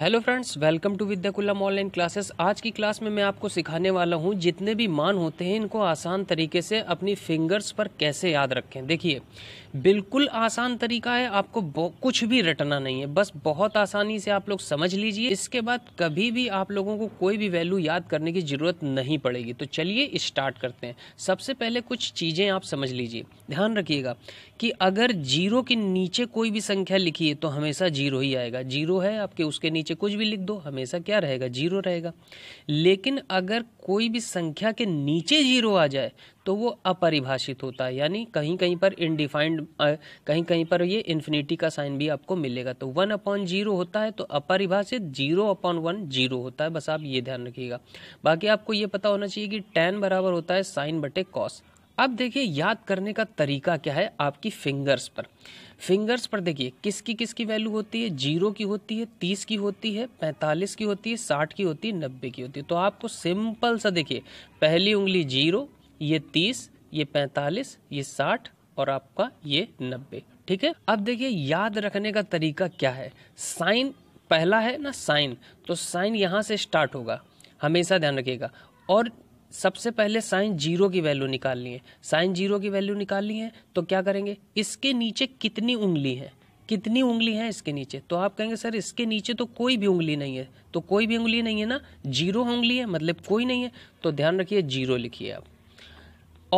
hello friends welcome to विद्याकुल्लम online classes आज की क्लास में मैं आपको सिखाने वाला हूं जितने भी मान होते हैं इनको आसान तरीके से अपनी फिंगर्स पर कैसे याद रखें देखिए बिल्कुल आसान तरीका है आपको कुछ भी रटना नहीं है बस बहुत आसानी से आप लोग समझ लीजिए इसके बाद कभी भी आप लोगों को कोई भी वैल्यू याद करने की ज़रूरत नहीं पड़ेगी तो चलिए स्टार्ट करते हैं सबसे पहले कुछ चीज़ें आप समझ लीजिए ध्यान रखिएगा कि अगर जीरो के नीचे कोई भी संख्या लिखी है तो हमेशा जीरो ही आएगा जीरो है आपके उसके नीचे नीचे कुछ भी लिख दो हमेशा क्या रहेगा जीरो रहेगा लेकिन अगर कोई भी संख्या के नीचे जीरो आ जाए तो वो अपरिभाषित होता है यानी कहीं कहीं पर इनडिफाइंड कहीं कहीं पर ये इन्फिनिटी का साइन भी आपको मिलेगा तो वन अपॉन जीरो होता है तो अपरिभाषित जीरो अपॉन वन जीरो होता है बस आप ये ध्यान रखिएगा बाकी आपको ये पता होना चाहिए कि टेन बराबर होता है साइन बटे कॉस अब देखिए याद करने का तरीका क्या है आपकी फिंगर्स पर फिंगर्स पर देखिए किसकी किसकी वैल्यू होती है जीरो की होती है तीस की होती है पैंतालीस की होती है साठ की होती है नब्बे की होती है तो आपको सिंपल सा देखिए पहली उंगली जीरो ये तीस ये पैंतालीस ये साठ और आपका ये नब्बे ठीक है अब देखिए याद रखने का तरीका क्या है साइन पहला है ना साइन तो साइन यहाँ से स्टार्ट होगा हमेशा ध्यान रखिएगा और सबसे पहले साइन जीरो की वैल्यू निकालनी है साइन जीरो की वैल्यू निकालनी है तो क्या करेंगे इसके नीचे कितनी उंगली है कितनी उंगली है इसके नीचे तो आप कहेंगे सर इसके नीचे तो कोई भी उंगली नहीं है तो कोई भी उंगली नहीं है ना जीरो उंगली है मतलब कोई नहीं है तो ध्यान रखिए जीरो लिखिए आप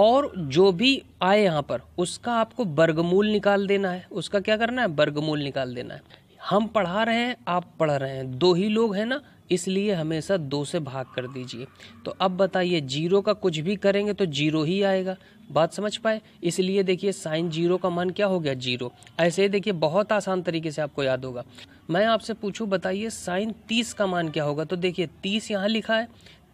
और जो भी आए यहाँ पर उसका आपको वर्गमूल निकाल देना है उसका क्या करना है वर्गमूल निकाल देना है हम पढ़ा रहे हैं आप पढ़ रहे हैं दो ही लोग हैं ना इसलिए हमेशा दो से भाग कर दीजिए तो अब बताइए जीरो का कुछ भी करेंगे तो जीरो ही आएगा बात समझ पाए इसलिए देखिए साइन जीरो का मान क्या हो गया जीरो ऐसे ही देखिए बहुत आसान तरीके से आपको याद होगा मैं आपसे पूछूं बताइए साइन तीस का मान क्या होगा तो देखिए तीस यहाँ लिखा है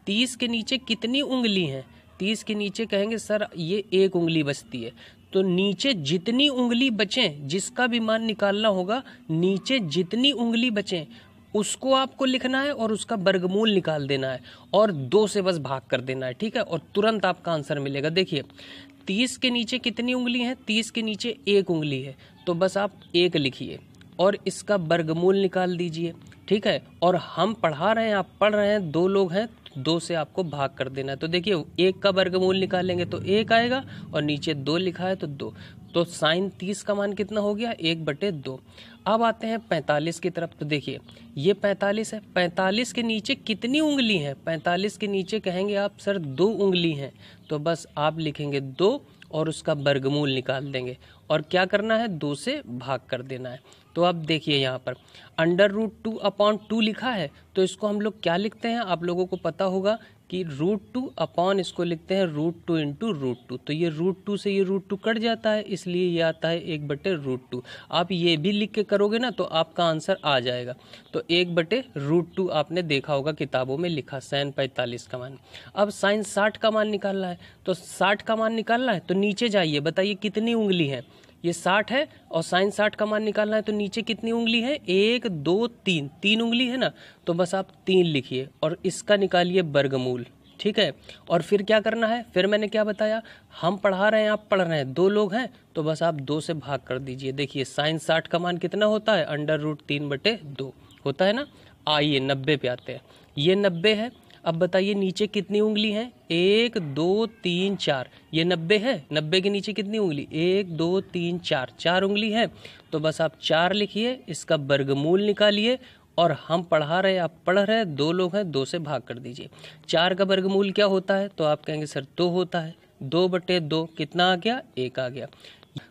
तीस के नीचे कितनी उंगली हैं तीस के नीचे कहेंगे सर ये एक उंगली बचती है तो नीचे जितनी उंगली बचें जिसका भी मान निकालना होगा नीचे जितनी उंगली बचें उसको आपको लिखना है और उसका वर्गमूल निकाल देना है और दो से बस भाग कर देना है ठीक है और तुरंत आपका आंसर मिलेगा देखिए तीस के नीचे कितनी उंगली है तीस के नीचे एक उंगली है तो बस आप एक लिखिए और इसका वर्गमूल निकाल दीजिए ठीक है और हम पढ़ा रहे हैं आप पढ़ रहे हैं दो लोग हैं दो से आपको भाग कर देना है तो देखिए एक का वर्गमूल निकालेंगे तो एक आएगा और नीचे दो लिखा है तो दो तो साइन तीस का मान कितना हो गया एक बटे दो अब आते हैं पैंतालीस की तरफ तो देखिए ये पैंतालीस है पैंतालीस के नीचे कितनी उंगली है पैंतालीस के नीचे कहेंगे आप सर दो उंगली हैं तो बस आप लिखेंगे दो और उसका वर्गमूल निकाल देंगे और क्या करना है दो से भाग कर देना है तो अब देखिए यहाँ पर under root two upon two लिखा है तो इसको हम लोग क्या लिखते हैं आप लोगों को पता होगा कि रूट टू अपॉन इसको लिखते हैं root two into root two तो ये रूट टू से ये रूट टू कट जाता है इसलिए ये आता है एक बटे रूट टू आप ये भी लिख के करोगे ना तो आपका आंसर आ जाएगा तो एक बटे रूट टू आपने देखा होगा किताबों में लिखा साइन पैंतालीस का मान अब साइन साठ का मान निकालना है तो साठ का मान निकालना है तो नीचे जाइए बताइए कितनी उंगली है ये साठ है और साइन साठ का मान निकालना है तो नीचे कितनी उंगली है एक दो तीन तीन उंगली है ना तो बस आप तीन लिखिए और इसका निकालिए बर्गमूल ठीक है और फिर क्या करना है फिर मैंने क्या बताया हम पढ़ा रहे हैं आप पढ़ रहे हैं दो लोग हैं तो बस आप दो से भाग कर दीजिए देखिए साइन साठ का मान कितना होता है अंडर रूट तीन बटे दो होता है ना आइए नब्बे पे आते हैं ये नब्बे है अब बताइए नीचे कितनी उंगली है एक दो तीन चार ये नब्बे है नब्बे के नीचे कितनी उंगली एक दो तीन चार चार उंगली है तो बस आप चार लिखिए इसका वर्गमूल निकालिए और हम पढ़ा रहे आप पढ़ रहे दो लोग हैं दो से भाग कर दीजिए चार का वर्गमूल क्या होता है तो आप कहेंगे सर दो होता है दो बटे दो कितना आ गया एक आ गया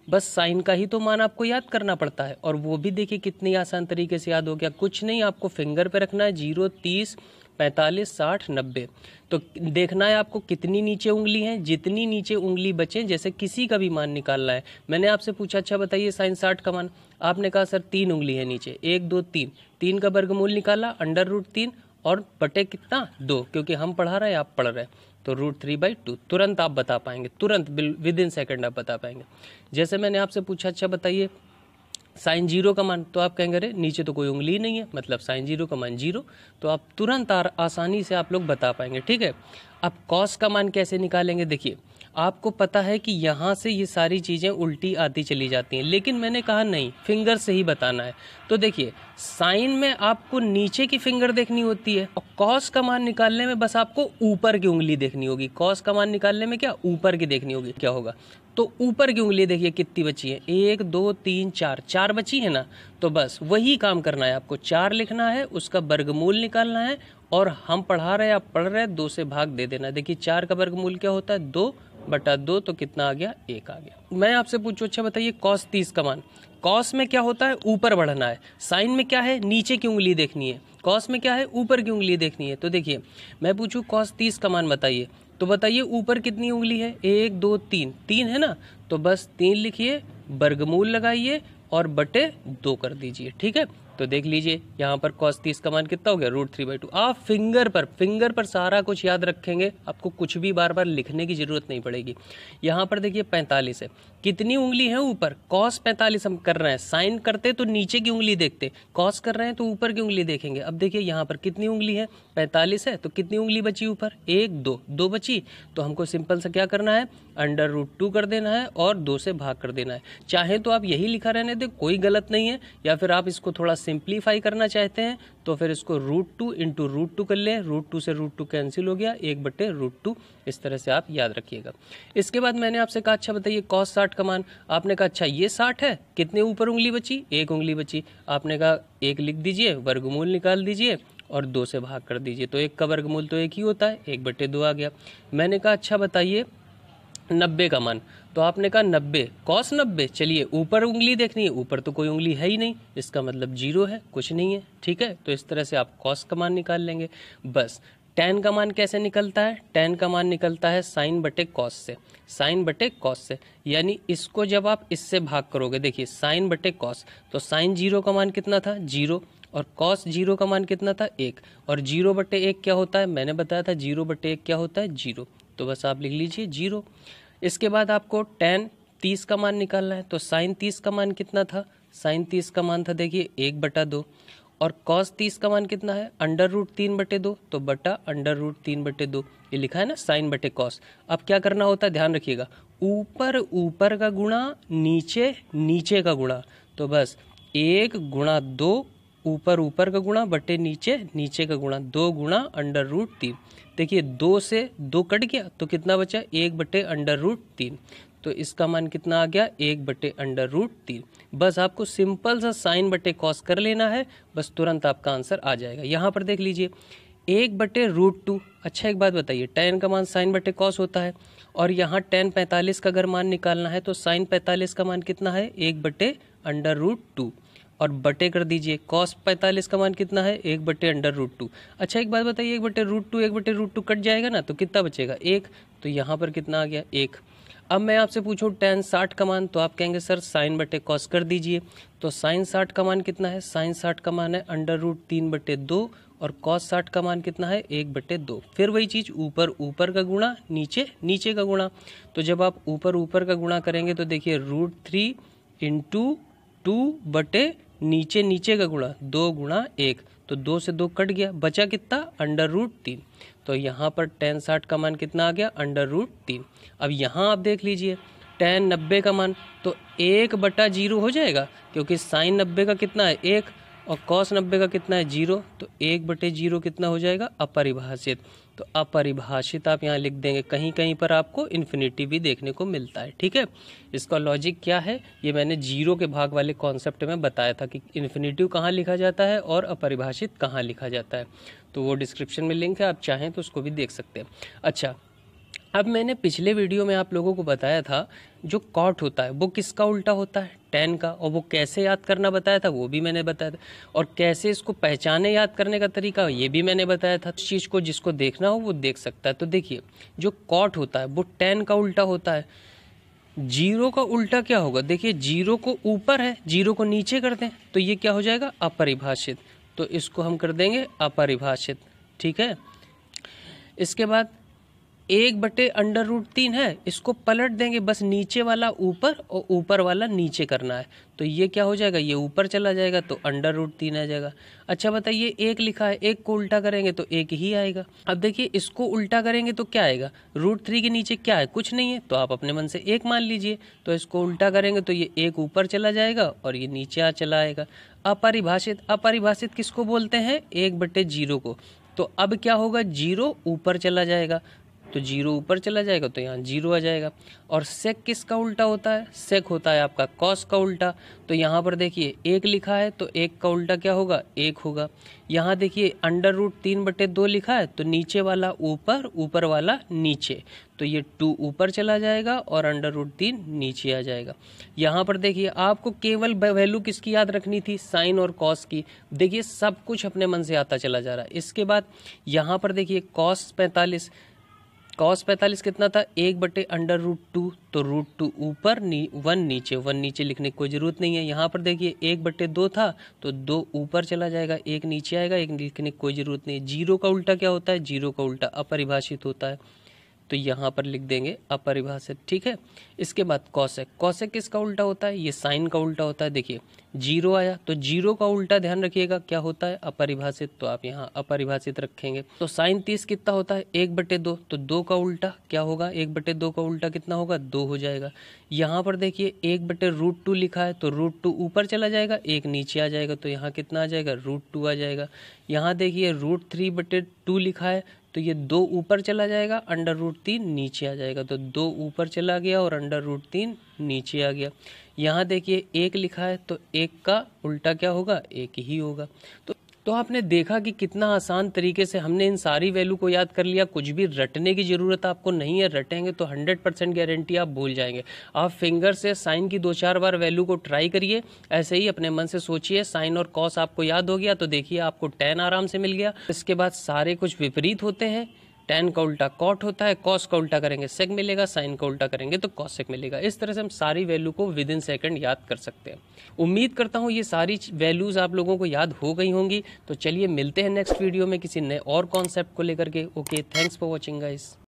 बस साइन का ही तो मान आपको याद करना पड़ता है और वो भी देखिए कितनी आसान तरीके से याद हो गया कुछ नहीं आपको फिंगर पे रखना है जीरो तीस पैंतालीस साठ नब्बे तो देखना है आपको कितनी नीचे उंगली है जितनी नीचे उंगली बचे जैसे किसी का भी मान निकालना है मैंने आपसे पूछा अच्छा बताइए साइन साठ का मान आपने कहा सर तीन उंगली है नीचे एक दो तीन तीन का वर्गमूल निकाला अंडर रूट तीन और बटे कितना दो क्योंकि हम पढ़ा रहे हैं आप पढ़ रहे हैं तो रूट थ्री बाई टू तुरंत आप बता पाएंगे तुरंत विद इन सेकेंड आप बता पाएंगे जैसे मैंने आपसे पूछा अच्छा बताइए साइन जीरो का मान तो आप कहेंगे अरे नीचे तो कोई उंगली नहीं है मतलब साइन जीरो का मान जीरो तो आप तुरंत आसानी से आप लोग बता पाएंगे ठीक है अब कॉस का मान कैसे निकालेंगे देखिए आपको पता है कि यहाँ से ये सारी चीज़ें उल्टी आती चली जाती हैं लेकिन मैंने कहा नहीं फिंगर से ही बताना है तो देखिए साइन में आपको नीचे की फिंगर देखनी होती है और कॉस का मान निकालने में बस आपको ऊपर की उंगली देखनी होगी कॉस का मान निकालने में क्या ऊपर की देखनी होगी क्या होगा तो ऊपर की उंगली देखिए कितनी बची है एक दो तीन चार चार बची है ना तो बस वही काम करना है आपको चार लिखना है उसका वर्गमूल निकालना है और हम पढ़ा रहे आप पढ़ रहे दो से भाग दे देना देखिए चार का वर्गमूल क्या होता है दो बटा दो तो कितना आ गया एक आ गया मैं आपसे पूछूं अच्छा बताइए कॉस तीस का मान कॉस में क्या होता है ऊपर बढ़ना है साइन में क्या है नीचे की उंगली देखनी है कॉस में क्या है ऊपर की उंगली देखनी है तो देखिए मैं पूछूं कॉस तीस का मान बताइए तो बताइए ऊपर कितनी उंगली है एक दो तीन तीन है ना तो बस तीन लिखिए बर्गमूल लगाइए और बटे दो कर दीजिए ठीक है तो देख लीजिए यहाँ पर कॉस तीस का मान कितना हो गया रूट थ्री बाई टू आप फिंगर पर फिंगर पर सारा कुछ याद रखेंगे आपको कुछ भी बार बार लिखने की जरूरत नहीं पड़ेगी यहाँ पर देखिए पैंतालीस है कितनी उंगली है ऊपर कॉस पैंतालीस हम कर रहे हैं साइन करते तो नीचे की उंगली देखते कॉस कर रहे हैं तो ऊपर की उंगली देखेंगे अब देखिए यहाँ पर कितनी उंगली है पैंतालीस है तो कितनी उंगली बची ऊपर एक दो दो बची तो हमको सिंपल सा क्या करना है अंडर रूट टू कर देना है और दो से भाग कर देना है चाहे तो आप यही लिखा रहने दे कोई गलत नहीं है या फिर आप इसको थोड़ा सिंप्लीफाई करना चाहते हैं तो फिर इसको root two into root two कर लें रूट टू से रूट टू कैंसिल हो गया एक बट्टे रूट टू इस तरह से आप याद रखिएगा इसके बाद मैंने आपसे कहा अच्छा बताइए कॉस साठ का मान आपने कहा अच्छा ये साठ है कितने ऊपर उंगली बची एक उंगली बची आपने कहा एक लिख दीजिए वर्गमूल निकाल दीजिए और दो से भाग कर दीजिए तो एक का वर्गमूल तो एक ही होता है एक बट्टे दो आ गया मैंने कहा अच्छा बताइए नब्बे का मान तो आपने कहा नब्बे कॉस नब्बे चलिए ऊपर उंगली देखनी है ऊपर तो कोई उंगली है ही नहीं इसका मतलब जीरो है कुछ नहीं है ठीक है तो इस तरह से आप कॉस का मान निकाल लेंगे बस टेन का मान कैसे निकलता है टेन का मान निकलता है साइन बटे कॉस से साइन बटे कॉस से यानी इसको जब आप इससे भाग करोगे देखिए साइन बटे कॉस तो साइन जीरो का मान कितना था जीरो और कॉस जीरो का मान कितना था एक और जीरो बटे एक क्या होता है मैंने बताया था जीरो बटे एक क्या होता है जीरो तो बस आप लिख लीजिए जीरो इसके बाद आपको टेन तीस का मान निकालना है तो साइन तीस का मान कितना था साइन तीस का मान था देखिए एक बटा दो और कॉस तीस का मान कितना है अंडर रूट तीन बटे दो तो बटा अंडर रूट तीन बटे दो ये लिखा है ना साइन बटे कॉस अब क्या करना होता है ध्यान रखिएगा ऊपर ऊपर का गुणा नीचे नीचे का गुणा तो बस एक गुणा दो ऊपर ऊपर का गुणा बटे नीचे नीचे का गुणा दो गुणा अंडर रूट तीन देखिए दो से दो कट गया तो कितना बचा एक बटे अंडर रूट तीन तो इसका मान कितना आ गया एक बटे अंडर रूट तीन बस आपको सिंपल सा साइन बटे कॉस कर लेना है बस तुरंत आपका आंसर आ जाएगा यहाँ पर देख लीजिए एक बटे रूट टू अच्छा एक बात बताइए टेन का मान साइन बटे कॉस होता है और यहाँ टेन पैंतालीस का अगर मान निकालना है तो साइन पैंतालीस का मान कितना है एक बटे अंडर रूट टू और बटे कर दीजिए कॉस पैंतालीस का मान कितना है एक बटे अंडर रूट टू अच्छा एक बात बताइए एक बटे रूट टू एक बटे रूट टू कट जाएगा ना तो कितना बचेगा एक तो यहाँ पर कितना आ गया एक अब मैं आपसे पूछूँ टेन साठ का मान तो आप कहेंगे सर साइन बटे कॉस कर दीजिए तो साइन साठ का मान कितना है साइन साठ का मान है अंडर रूट तीन बटे दो और कॉस साठ का मान कितना है एक बटे दो फिर वही चीज़ ऊपर ऊपर का गुणा नीचे नीचे का गुणा तो जब आप ऊपर ऊपर का गुणा करेंगे तो देखिए रूट थ्री इंटू टू बटे नीचे नीचे का गुणा दो गुणा एक तो दो से दो कट गया बचा कितना अंडर रूट तीन तो यहाँ पर टेन साठ का मान कितना आ गया अंडर रूट तीन अब यहाँ आप देख लीजिए टेन नब्बे का मान तो एक बटा जीरो हो जाएगा क्योंकि साइन नब्बे का कितना है एक और कॉस नब्बे का कितना है जीरो तो एक बटे जीरो कितना हो जाएगा अपरिभाषित तो अपरिभाषित आप यहाँ लिख देंगे कहीं कहीं पर आपको इन्फिनिटी भी देखने को मिलता है ठीक है इसका लॉजिक क्या है ये मैंने जीरो के भाग वाले कॉन्सेप्ट में बताया था कि इन्फिनिटिव कहाँ लिखा जाता है और अपरिभाषित कहाँ लिखा जाता है तो वो डिस्क्रिप्शन में लिंक है आप चाहें तो उसको भी देख सकते हैं अच्छा अब मैंने पिछले वीडियो में आप लोगों को बताया था जो कॉट होता है वो किसका उल्टा होता है टेन का और वो कैसे याद करना बताया था वो भी मैंने बताया था और कैसे इसको पहचाने याद करने का तरीका ये भी मैंने बताया था चीज़ को जिसको देखना हो वो देख सकता है तो देखिए जो कॉट होता है वो टेन का उल्टा होता है जीरो का उल्टा क्या होगा देखिए जीरो को ऊपर है जीरो को नीचे कर दें तो ये क्या हो जाएगा अपरिभाषित तो इसको हम कर देंगे अपरिभाषित ठीक है इसके बाद एक बटे अंडर रूट तीन है इसको पलट देंगे बस नीचे वाला ऊपर और ऊपर वाला नीचे करना है तो ये क्या हो जाएगा ये ऊपर चला जाएगा तो अंडर रूट तीन आ जाएगा अच्छा बताइए एक लिखा है एक को उल्टा करेंगे तो एक ही आएगा अब देखिए इसको उल्टा करेंगे तो क्या आएगा रूट थ्री के नीचे क्या है कुछ नहीं है तो आप अपने मन से एक मान लीजिए तो इसको उल्टा करेंगे तो ये एक ऊपर चला जाएगा और ये नीचे चला आएगा अपरिभाषित अपरिभाषित किसको बोलते हैं एक बटे जीरो को तो अब क्या होगा जीरो ऊपर चला जाएगा तो जीरो ऊपर चला जाएगा तो यहाँ जीरो आ जाएगा और सेक किसका उल्टा होता है सेक होता है आपका कॉस का उल्टा तो यहाँ पर देखिए एक लिखा है तो एक का उल्टा क्या होगा एक होगा यहाँ देखिए अंडर रूट तीन बटे दो लिखा है तो नीचे वाला ऊपर ऊपर वाला नीचे तो ये टू ऊपर चला जाएगा और अंडर रूट तीन नीचे आ जाएगा यहाँ पर देखिए आपको केवल वैल्यू किसकी याद रखनी थी साइन और कॉस की देखिए सब कुछ अपने मन से आता चला जा रहा है इसके बाद यहाँ पर देखिए कॉस पैंतालीस कॉस पैंतालीस कितना था एक बटे अंडर रूट टू तो रूट टू ऊपर नी, वन नीचे वन नीचे लिखने की कोई ज़रूरत नहीं है यहाँ पर देखिए एक बटे दो था तो दो ऊपर चला जाएगा एक नीचे आएगा एक लिखने की कोई ज़रूरत नहीं है जीरो का उल्टा क्या होता है जीरो का उल्टा अपरिभाषित होता है तो यहाँ पर लिख देंगे अपरिभाषित ठीक है इसके बाद कौशक कौशक किसका उल्टा होता है ये साइन का उल्टा होता है देखिए जीरो आया तो जीरो का उल्टा ध्यान रखिएगा क्या होता है अपरिभाषित तो आप यहाँ अपरिभाषित रखेंगे तो साइन तीस कितना होता है एक बटे दो तो दो का उल्टा क्या होगा एक बटे दो का उल्टा कितना होगा दो हो जाएगा यहाँ पर देखिए एक बटे रूट टू लिखा है तो रूट टू ऊपर चला जाएगा एक नीचे आ जाएगा तो यहाँ कितना आ जाएगा रूट टू आ जाएगा यहाँ देखिए रूट थ्री बटे टू लिखा है तो ये दो ऊपर चला जाएगा अंडर रूट तीन नीचे आ जाएगा तो दो ऊपर चला गया और अंडर रूट तीन नीचे आ गया यहाँ देखिए एक लिखा है तो एक का उल्टा क्या होगा एक ही होगा तो तो आपने देखा कि कितना आसान तरीके से हमने इन सारी वैल्यू को याद कर लिया कुछ भी रटने की ज़रूरत आपको नहीं है रटेंगे तो 100 परसेंट गारंटी आप भूल जाएंगे आप फिंगर से साइन की दो चार बार वैल्यू को ट्राई करिए ऐसे ही अपने मन से सोचिए साइन और कॉस आपको याद हो गया तो देखिए आपको टेन आराम से मिल गया इसके बाद सारे कुछ विपरीत होते हैं टेन का उल्टा कॉट होता है कॉस का उल्टा करेंगे सेक मिलेगा साइन का उल्टा करेंगे तो कॉस सेक मिलेगा इस तरह से हम सारी वैल्यू को विद इन सेकेंड याद कर सकते हैं उम्मीद करता हूँ ये सारी वैल्यूज़ आप लोगों को याद हो गई होंगी तो चलिए मिलते हैं नेक्स्ट वीडियो में किसी नए और कॉन्सेप्ट को लेकर के okay thanks for watching guys